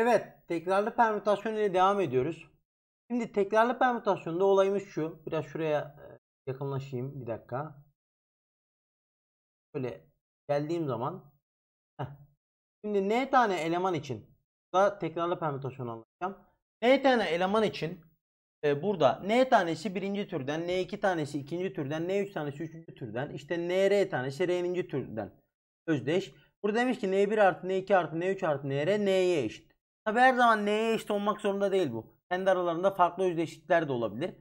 Evet, tekrarlı permütasyon ile devam ediyoruz. Şimdi tekrarlı permütasyonda olayımız şu. Biraz şuraya e, yakınlaşayım bir dakika. Böyle geldiğim zaman heh. Şimdi ne tane eleman için da tekrarlı permütasyon alacağım, n tane eleman için e, burada n tanesi birinci türden, n2 tanesi ikinci türden, n3 tanesi üçüncü türden, işte nr tanesi r'ninci türden özdeş. Burada demiş ki n1 artı n2 artı n3 artı nr n'ye eşit. Tabi her zaman neye eşit olmak zorunda değil bu. Kendi aralarında farklı özdeşlikler de olabilir.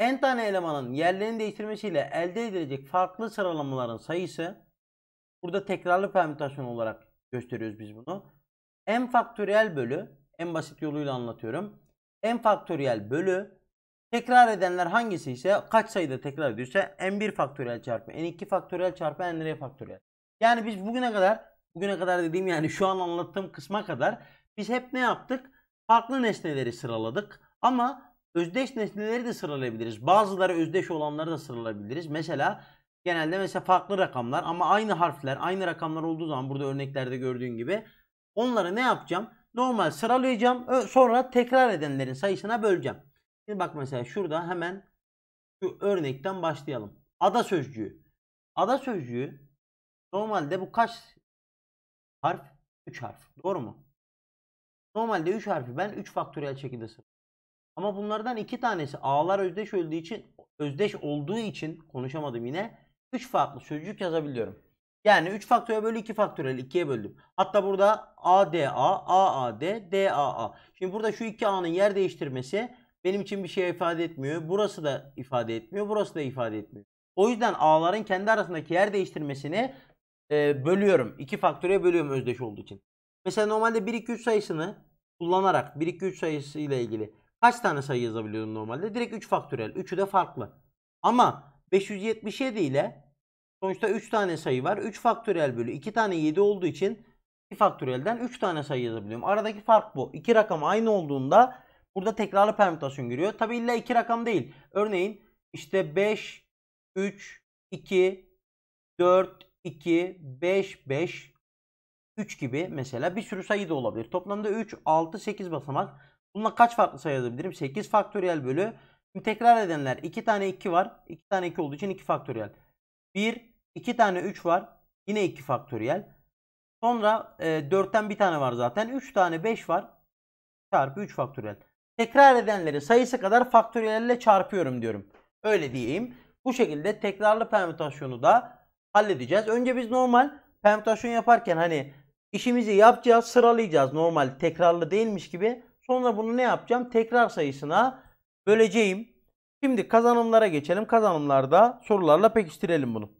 N tane elemanın yerlerini değiştirmesiyle elde edilecek farklı sıralamaların sayısı burada tekrarlı permütasyon olarak gösteriyoruz biz bunu. M faktöriyel bölü en basit yoluyla anlatıyorum. M faktöriyel bölü tekrar edenler hangisi ise kaç sayıda tekrar ediyorsa M1 faktöriyel çarpı N2 faktöriyel çarpı N faktöriyel. Yani biz bugüne kadar bugüne kadar dediğim yani şu an anlattığım kısma kadar biz hep ne yaptık? Farklı nesneleri sıraladık ama özdeş nesneleri de sıralayabiliriz. Bazıları özdeş olanları da sıralayabiliriz. Mesela genelde mesela farklı rakamlar ama aynı harfler, aynı rakamlar olduğu zaman burada örneklerde gördüğün gibi onları ne yapacağım? Normal sıralayacağım. Sonra tekrar edenlerin sayısına böleceğim. Şimdi bak mesela şurada hemen şu örnekten başlayalım. Ada sözcüğü. Ada sözcüğü normalde bu kaç harf? 3 harf. Doğru mu? Normalde 3 harfi ben 3 faktöriyel şekilde sıralarım. Ama bunlardan iki tanesi A'lar özdeş olduğu için özdeş olduğu için konuşamadım yine 3 farklı sözcük yazabiliyorum. Yani 3 faktöriyel bölü 2 faktöriyel 2'ye böldüm. Hatta burada A D A A A D D A A. Şimdi burada şu iki A'nın yer değiştirmesi benim için bir şey ifade etmiyor. Burası da ifade etmiyor. Burası da ifade etmiyor. O yüzden A'ların kendi arasındaki yer değiştirmesini e, bölüyorum. 2 faktöre bölüyorum özdeş olduğu için. Mesela normalde 1 2 3 sayısını kullanarak 1 2 3 sayısı ile ilgili kaç tane sayı yazabiliyorum normalde? Direkt 3 faktörel 3'ü de farklı. Ama 577 ile sonuçta 3 tane sayı var. 3 faktörel bölü 2 tane 7 olduğu için 2 faktörelden 3 tane sayı yazabiliyorum. Aradaki fark bu. İki rakam aynı olduğunda burada tekrarlı permütasyon giriyor. Tabi illa iki rakam değil. Örneğin işte 5, 3, 2, 4, 2, 5, 5 3 gibi mesela bir sürü sayı da olabilir. Toplamda 3, 6, 8 basamak. Bununla kaç farklı sayı yazabilirim? 8 faktöriyel bölü. Şimdi tekrar edenler 2 tane 2 var. 2 tane 2 olduğu için 2 faktöriyel. 1, 2 tane 3 var. Yine 2 faktöriyel. Sonra e, 4'ten bir tane var zaten. 3 tane 5 var. Çarpı 3 faktöriyel. Tekrar edenleri sayısı kadar faktöriyelle çarpıyorum diyorum. Öyle diyeyim. Bu şekilde tekrarlı permütasyonu da halledeceğiz. Önce biz normal permütasyon yaparken hani İşimizi yapacağız, sıralayacağız normal tekrarlı değilmiş gibi. Sonra bunu ne yapacağım? Tekrar sayısına böleceğim. Şimdi kazanımlara geçelim. Kazanımlarda sorularla pekiştirelim bunu.